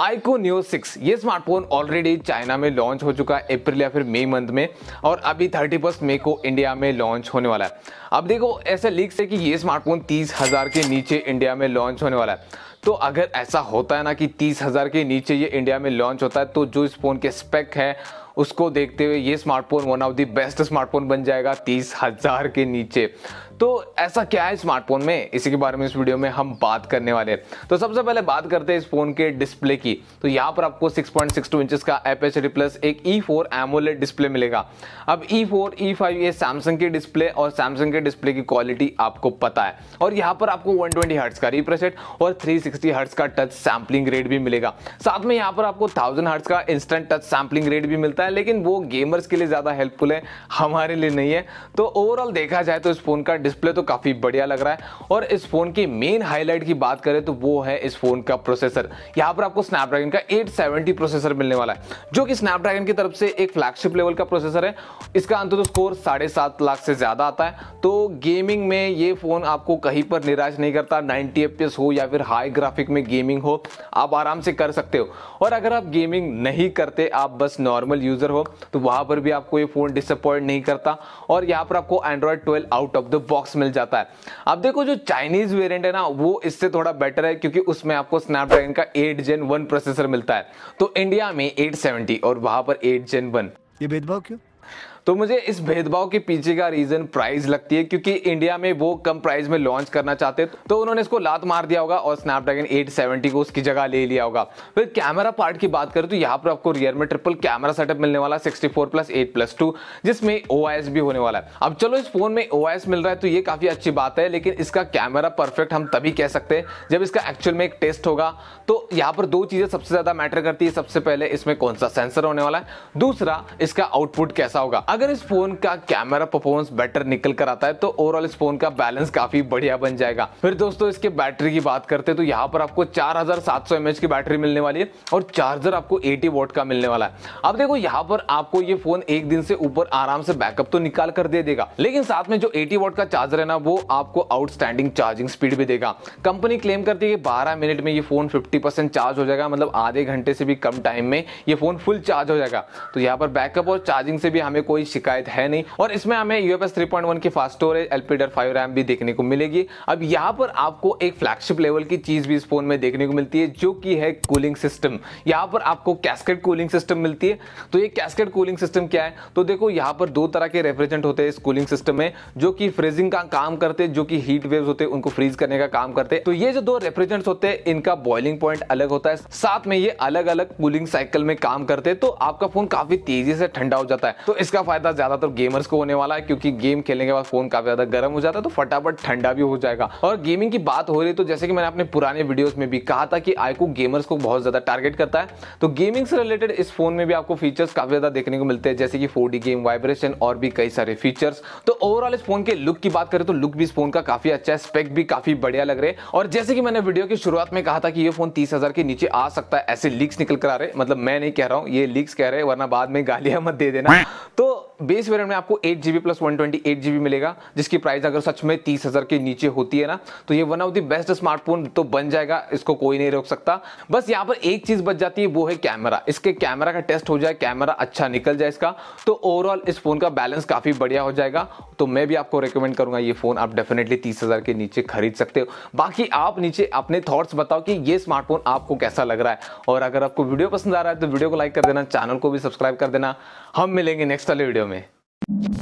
आईको Neo six ये smartphone already China में launch हो चुका है अप्रैल या फिर मई मंथ में और अभी थर्टी फर्स्ट मई को इंडिया में लॉन्च होने वाला है अब देखो ऐसा लीक है कि ये स्मार्टफोन तीस हज़ार के नीचे इंडिया में लॉन्च होने वाला है तो अगर ऐसा होता है ना कि तीस हज़ार के नीचे ये इंडिया में लॉन्च होता है तो जो इस फ़ोन के स्पेक है उसको देखते हुए ये smartphone one of the best smartphone बन जाएगा तीस हज़ार के नीचे तो ऐसा क्या है स्मार्टफोन में इसी के बारे में इस वीडियो में हम बात करने वाले हैं तो सबसे पहले बात करते हैं इस फोन के डिस्प्ले की तो यहाँ पर आपको 6.62 पॉइंट इंचेस का एप एच प्लस एक ई फोर एमोलेट डिस्प्ले मिलेगा अब ई फोर ई फाइव ये सैमसंग के डिस्प्ले और सैमसंग के डिस्प्ले की क्वालिटी आपको पता है और यहाँ पर आपको वन ट्वेंटी हर्ट्स का रिप्रेसेट और थ्री सिक्सटी हर्ट्स का टच सैम्पलिंग रेट भी मिलेगा साथ में यहाँ पर आपको थाउजेंड हर्ट्स का इंस्टेंट टच सैम्पलिंग रेट भी मिलता है है लेकिन वो गेमर्स के लिए ज़्यादा हेल्पफुल है हमारे लिए नहीं है तो ओवरऑल देखा जाए तो इस फ़ोन का डिस्प्ले तो काफ़ी बढ़िया लग रहा है और इस फ़ोन की मेन हाईलाइट की बात करें तो वो है इस फ़ोन का प्रोसेसर यहाँ पर आपको स्नैपड्रैगन का एट प्रोसेसर मिलने वाला है जो कि स्नैपड्रैगन की तरफ से एक फ्लैगशिप लेवल का प्रोसेसर है इसका अंत स्कोर तो साढ़े सात लाख से ज़्यादा आता है तो गेमिंग में ये फ़ोन आपको कहीं पर निराश नहीं करता नाइन्टी एफ हो या फिर हाई ग्राफिक में गेमिंग हो आप आराम से कर सकते हो और अगर आप गेमिंग नहीं करते आप बस नॉर्मल यूज यूज़र हो तो वहां पर भी आपको ये फ़ोन डिसअपॉइंट नहीं करता और यहाँ पर आपको Android twelve out of the box मिल जाता है अब देखो जो चाइनीज़ वेरियंट है ना वो इससे थोड़ा बेटर है क्योंकि उसमें आपको स्नैपड्रैगन का एट जेन वन प्रोसेसर मिलता है तो इंडिया में एट और वहां पर एट जेन वन ये भेदभाव क्यों तो मुझे इस भेदभाव के पीछे का रीजन प्राइस लगती है क्योंकि इंडिया में वो कम प्राइस में लॉन्च करना चाहते तो उन्होंने इसको लात मार दिया होगा और स्नैपड्रैगन 870 को उसकी जगह ले लिया होगा फिर कैमरा पार्ट की बात करें तो यहाँ पर आपको रियर में ट्रिपल कैमरा सेटअप मिलने वाला sixty four plus eight plus two जिसमें ओ भी होने वाला है अब चलो इस फोन में ओ मिल रहा है तो ये काफी अच्छी बात है लेकिन इसका कैमरा परफेक्ट हम तभी कह सकते हैं जब इसका एक्चुअल में एक टेस्ट होगा तो यहाँ पर दो चीजें सबसे ज्यादा मैटर करती है सबसे पहले इसमें कौन सा सेंसर होने वाला है दूसरा इसका आउटपुट कैसा होगा अगर इस फोन का कैमरा परफॉर्मेंस बेटर निकल कर आता है तो ओवरऑल इस फोन का बैलेंस काफी बढ़िया बन जाएगा फिर दोस्तों इसके बैटरी की बात करते हैं तो यहाँ पर आपको 4700 हजार की बैटरी मिलने वाली है और चार्जर आपको 80 वोट का मिलने वाला है अब देखो यहाँ पर आपको ये फोन एक दिन से ऊपर आराम से बैकअप तो निकाल कर दे देगा लेकिन साथ में जो एटी वोट का चार्जर है ना वो आपको आउटस्टैंडिंग चार्जिंग स्पीड भी देगा कंपनी क्लेम करती है कि मिनट में ये फोन फिफ्टी परसेंट चार्ज हो जाएगा मतलब आधे घंटे से भी कम टाइम में ये फोन फुल चार्ज हो जाएगा तो यहाँ पर बैकअप और चार्जिंग से भी हमें कोई शिकायत है नहीं और इसमें हमें यूएफएस 3.1 की fast storage LPDDR five RAM भी देखने को मिलेगी अब यहाँ पर आपको एक फ्लैगशिप लेवल की चीज भी इस फोन में देखने को मिलती है जो कि है कूलिंग सिस्टम यहाँ पर आपको कैस्केट कूलिंग सिस्टम मिलती है तो ये कैस्केट कूलिंग सिस्टम क्या है तो देखो यहाँ पर दो तरह के रेफ्रिजरेंट होते हैं इस कूलिंग सिस्टम में जो कि फ्रीजिंग का काम करते हैं जो कि हीट वेव होते हैं उनको फ्रीज करने का काम करते हैं तो ये जो दो रेफ्रिजरेंट होते हैं इनका बॉइलिंग पॉइंट अलग होता है साथ में ये अलग अलग कूलिंग साइकिल में काम करते हैं तो आपका फोन काफी तेजी से ठंडा हो जाता है तो इसका फायदा फ़ायदा ज़्यादातर गेमर्स को होने वाला है क्योंकि गेम खेलने के बाद फ़ोन काफ़ी ज़्यादा गर्म हो जाता है तो फटाफट ठंडा भी हो जाएगा और गेमिंग की बात हो रही तो जैसे कि मैंने अपने पुराने वीडियोस में भी कहा था कि आईकू गेमर्स को बहुत ज़्यादा टारगेट करता है तो गेमिंग से रिलेटेड इस फोन में भी आपको फीचर्स काफ़ी ज़्यादा देखने को मिलते हैं जैसे कि फोर गेम वाइब्रेशन और भी कई सारे फीचर्स तो ओवरऑल इस फोन के लुक की बात करें तो लुक भी इस फोन का काफ़ी अच्छा है स्पेक भी काफ़ी बढ़िया लग रहे हैं और जैसे कि मैंने वीडियो की शुरुआत में कहा था कि ये फोन तीस के नीचे आ सकता है ऐसे लीक्स निकल कर आ रहे मतलब मैं नहीं कह रहा हूँ ये लीक्स कह रहे वरना बाद में गालियां मत दे देना तो बेस वेरियंट में आपको eight G plus one twenty eight G मिलेगा जिसकी प्राइस अगर सच में तीस हज़ार के नीचे होती है ना तो ये one of the best smartphone तो बन जाएगा इसको कोई नहीं रोक सकता बस यहाँ पर एक चीज़ बच जाती है वो है कैमरा इसके कैमरा का टेस्ट हो जाए कैमरा अच्छा निकल जाए इसका तो ओवरऑल इस फ़ोन का बैलेंस काफ़ी बढ़िया हो जाएगा तो मैं भी आपको रिकमेंड करूंगा ये फ़ोन आप डेफिनेटली तीस हज़ार के नीचे खरीद सकते हो बाकी आप नीचे अपने थाट्स बताओ कि ये स्मार्टफोन आपको कैसा लग रहा है और अगर आपको वीडियो पसंद आ रहा है तो वीडियो को लाइक कर देना चैनल को भी सब्सक्राइब कर देना हम मिलेंगे नेक्स्ट वाले वीडियो me.